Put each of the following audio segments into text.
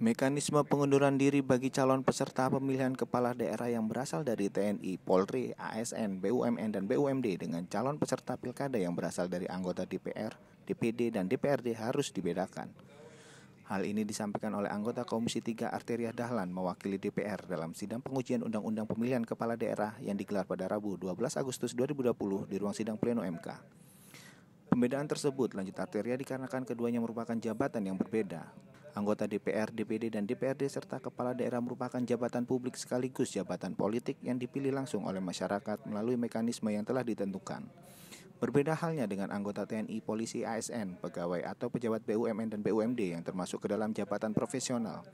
Mekanisme pengunduran diri bagi calon peserta pemilihan kepala daerah yang berasal dari TNI, Polri, ASN, BUMN, dan BUMD dengan calon peserta pilkada yang berasal dari anggota DPR, DPD, dan DPRD harus dibedakan. Hal ini disampaikan oleh anggota Komisi 3 Arteria Dahlan mewakili DPR dalam sidang pengujian Undang-Undang Pemilihan Kepala Daerah yang digelar pada Rabu 12 Agustus 2020 di ruang sidang pleno MK. Pembedaan tersebut lanjut Arteria dikarenakan keduanya merupakan jabatan yang berbeda, Anggota DPR, DPD, dan DPRD serta kepala daerah merupakan jabatan publik sekaligus jabatan politik yang dipilih langsung oleh masyarakat melalui mekanisme yang telah ditentukan. Berbeda halnya dengan anggota TNI, polisi, ASN, pegawai atau pejabat BUMN dan BUMD yang termasuk ke dalam jabatan profesional,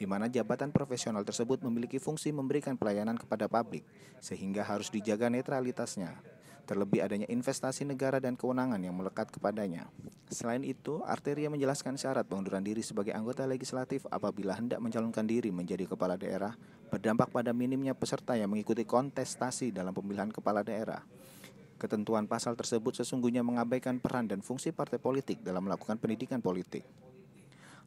di mana jabatan profesional tersebut memiliki fungsi memberikan pelayanan kepada publik, sehingga harus dijaga netralitasnya, terlebih adanya investasi negara dan kewenangan yang melekat kepadanya. Selain itu, Arteria menjelaskan syarat pengunduran diri sebagai anggota legislatif apabila hendak mencalonkan diri menjadi kepala daerah berdampak pada minimnya peserta yang mengikuti kontestasi dalam pemilihan kepala daerah. Ketentuan pasal tersebut sesungguhnya mengabaikan peran dan fungsi partai politik dalam melakukan pendidikan politik.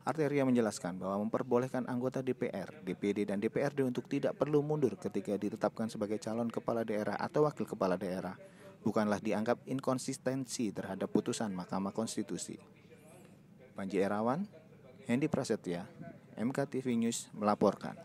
Arteria menjelaskan bahwa memperbolehkan anggota DPR, DPD, dan DPRD untuk tidak perlu mundur ketika ditetapkan sebagai calon kepala daerah atau wakil kepala daerah bukanlah dianggap inkonsistensi terhadap putusan Mahkamah Konstitusi. Panji Erawan, Hendi Prasetya, MKTV News melaporkan.